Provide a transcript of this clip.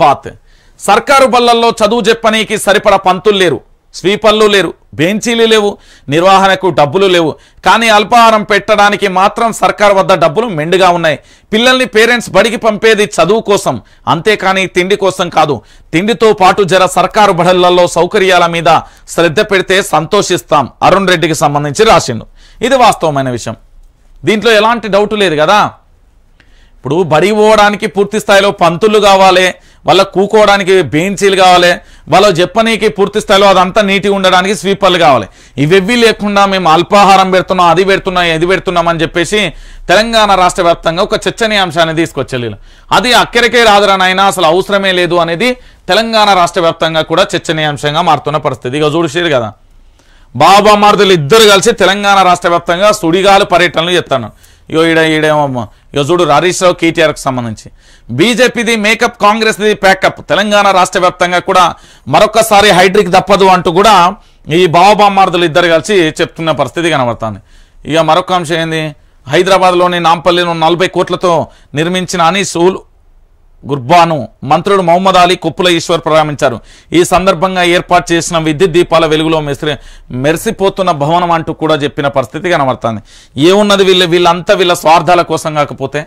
bath సర్కారు బళ్ళల్లో చదువు చెప్పనీకి సరిపడ పంతులు లేరు స్వీపర్లు లేరు బెంచీలు లేవు నిర్వహణకు డబ్బులు లేవు కానీ అల్పాహారం పెట్టడానికి మాత్రం సర్కారు వద్ద డబ్బులు మెండుగా ఉన్నాయి పిల్లల్ని పేరెంట్స్ బడికి పంపేది చదువు కోసం అంతేకాని తిండి కోసం కాదు తిండితో పాటు జర సర్కారు బడులలో సౌకర్యాల మీద శ్రద్ధ పెడితే సంతోషిస్తాం అరుణ్ రెడ్డికి సంబంధించి రాసిండు ఇది వాస్తవమైన విషయం దీంట్లో ఎలాంటి డౌట్ లేదు కదా ఇప్పుడు బడి పోవడానికి పూర్తి స్థాయిలో పంతులు కావాలి వాళ్ళ కూకోవడానికి బెంచీలు కావాలి వాళ్ళు చెప్పనీకి పూర్తి స్థాయిలో అదంతా నీటిగా ఉండడానికి స్వీపర్లు కావాలి ఇవెవ్వి లేకుండా మేము అల్పాహారం పెడుతున్నాం అది పెడుతున్నాం ఇది పెడుతున్నాం అని చెప్పేసి తెలంగాణ రాష్ట్ర వ్యాప్తంగా ఒక చర్చనీయాంశాన్ని తీసుకొచ్చలేదు అది అక్కరికే రాదురానైనా అసలు అవసరమే లేదు అనేది తెలంగాణ రాష్ట్ర వ్యాప్తంగా కూడా చర్చనీయాంశంగా మారుతున్న పరిస్థితి ఇక చూడిసేది కదా బాబా మార్దులు ఇద్దరు కలిసి తెలంగాణ రాష్ట్ర వ్యాప్తంగా సుడిగాలు పర్యటనలు చెప్తాను ఇగో ఈడ ఈడేమో ఇక చూడు హరీష్ రావు కేటీఆర్కు సంబంధించి బీజేపీది మేకప్ కాంగ్రెస్ది ప్యాకప్ తెలంగాణ రాష్ట్ర కూడా మరొకసారి హైడ్రిక్ తప్పదు అంటూ కూడా ఈ బావబామ్మార్దులు ఇద్దరు కలిసి చెప్తున్న పరిస్థితి కనబడుతుంది ఇక మరొక అంశం ఏంది హైదరాబాద్లోని నాంపల్లిలో నలభై కోట్లతో నిర్మించిన అని సూలు గుర్బాను మంత్రుడు మహమ్మద్ అలీ కుప్పుల ఈశ్వర్ ప్రారంభించారు ఈ సందర్భంగా ఏర్పాటు చేసిన విద్యుత్ దీపాల వెలుగులో మెసిరి మెరిసిపోతున్న భవనం అంటూ కూడా చెప్పిన పరిస్థితి కనబడుతుంది ఏమున్నది వీళ్ళ వీళ్ళంతా వీళ్ళ స్వార్థాల కోసం కాకపోతే